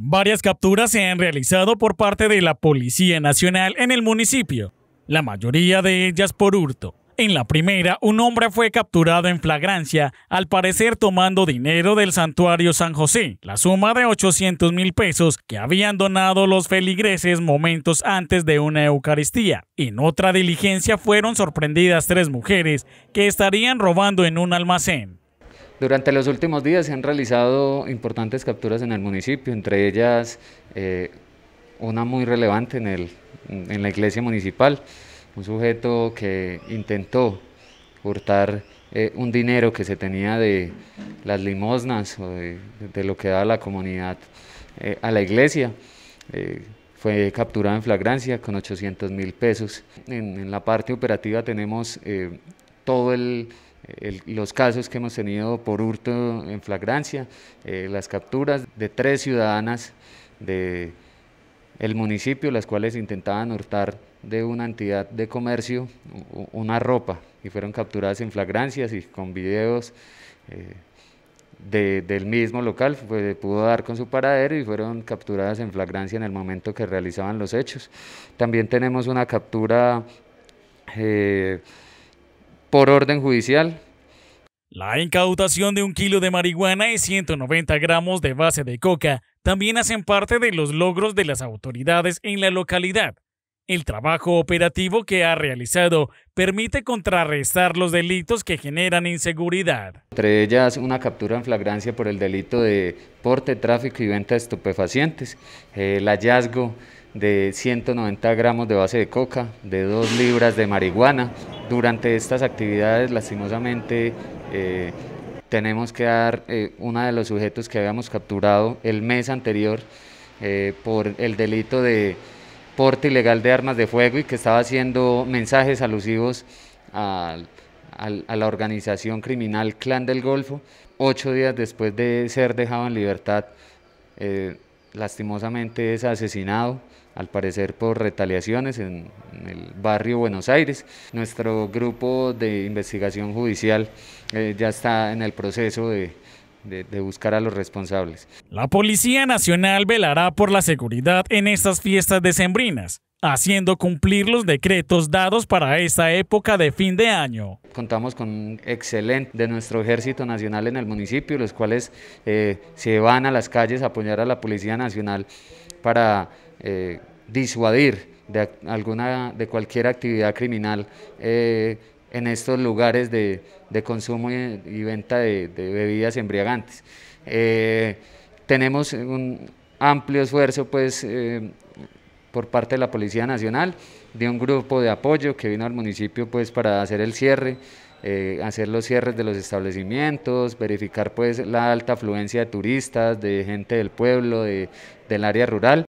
Varias capturas se han realizado por parte de la Policía Nacional en el municipio, la mayoría de ellas por hurto. En la primera, un hombre fue capturado en flagrancia, al parecer tomando dinero del santuario San José, la suma de 800 mil pesos que habían donado los feligreses momentos antes de una Eucaristía. En otra diligencia fueron sorprendidas tres mujeres que estarían robando en un almacén. Durante los últimos días se han realizado importantes capturas en el municipio, entre ellas eh, una muy relevante en, el, en la iglesia municipal, un sujeto que intentó hurtar eh, un dinero que se tenía de las limosnas o de, lo que da la comunidad eh, a la iglesia. fue capturado en flagrancia con 800 mil pesos. en, la parte operativa tenemos todo el los casos que hemos tenido por hurto en flagrancia, eh, las capturas de tres ciudadanas del municipio, las cuales intentaban hurtar de una entidad de comercio una ropa y fueron capturadas en flagrancias y con videos eh, del mismo local, pudo dar con su paradero y fueron capturadas en flagrancia en el momento que realizaban los hechos. También tenemos una captura... Eh, por orden judicial. La incautación de un kilo de marihuana y 190 gramos de base de coca también hacen parte de los logros de las autoridades en la localidad. El trabajo operativo que ha realizado permite contrarrestar los delitos que generan inseguridad. Entre ellas, una captura en flagrancia por el delito de porte, tráfico y venta de estupefacientes, el hallazgo de 190 gramos de base de coca, de 2 libras de marihuana, durante estas actividades, lastimosamente, eh, tenemos que dar una eh, uno de los sujetos que habíamos capturado el mes anterior eh, por el delito de porte ilegal de armas de fuego y que estaba haciendo mensajes alusivos a, la organización criminal Clan del Golfo. Ocho días después de ser dejado en libertad, lastimosamente es asesinado, al parecer por retaliaciones en, el barrio Buenos Aires. Nuestro grupo de investigación judicial eh, ya está en el proceso de, de, buscar a los responsables. La Policía Nacional velará por la seguridad en estas fiestas decembrinas haciendo cumplir los decretos dados para esta época de fin de año. Contamos con un excelente de nuestro ejército nacional en el municipio, los cuales eh, se van a las calles a apoyar a la Policía Nacional para eh, disuadir de alguna de cualquier actividad criminal eh, en estos lugares de, consumo y, venta de, bebidas embriagantes. tenemos un amplio esfuerzo pues por parte de la Policía Nacional, de un grupo de apoyo que vino al municipio pues para hacer el cierre, eh, hacer los cierres de los establecimientos, verificar pues la alta afluencia de turistas, de gente del pueblo, de, del área rural.